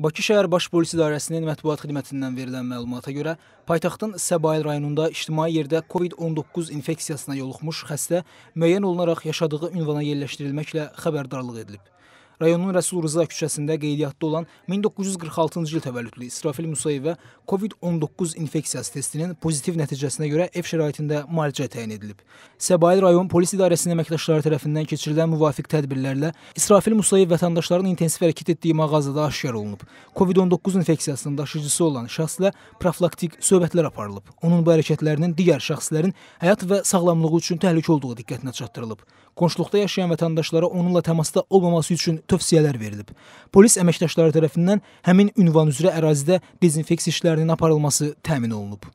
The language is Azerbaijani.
Bakı şəhər Baş Polis İdarəsinin mətbuat xidmətindən verilən məlumata görə, paytaxtın Səbail rayonunda ictimai yerdə COVID-19 infeksiyasına yoluxmuş xəstə müəyyən olunaraq yaşadığı ünvana yerləşdirilməklə xəbərdarlıq edilib rayonun Rəsul Rıza küçəsində qeydiyyatda olan 1946-cı il təvəllüdlü İsrafil Musayevə COVID-19 infeksiyası testinin pozitiv nəticəsinə görə ev şəraitində müalicə təyin edilib. Səbail rayon polis idarəsinin əməkdaşları tərəfindən keçirilən müvafiq tədbirlərlə İsrafil Musayev vətəndaşların intensiv hərəkət etdiyi mağazada aşkar olunub. COVID-19 infeksiyasının daşıyıcısı olan şəxslə profilaktik söhbətlər aparılıb. Onun bu hərəkətlərinin digər şəxslərin həyat və sağlamlığı üçün təhlükə olduğu diqqətinə çatdırılıb. Qonşuluqda yaşayan vətəndaşlara onunla təmasda olmaması üçün tövsiyələr verilib. Polis əməkdaşları tərəfindən həmin ünvan üzrə ərazidə dezinfeksiya işlərinin aparılması təmin olunub.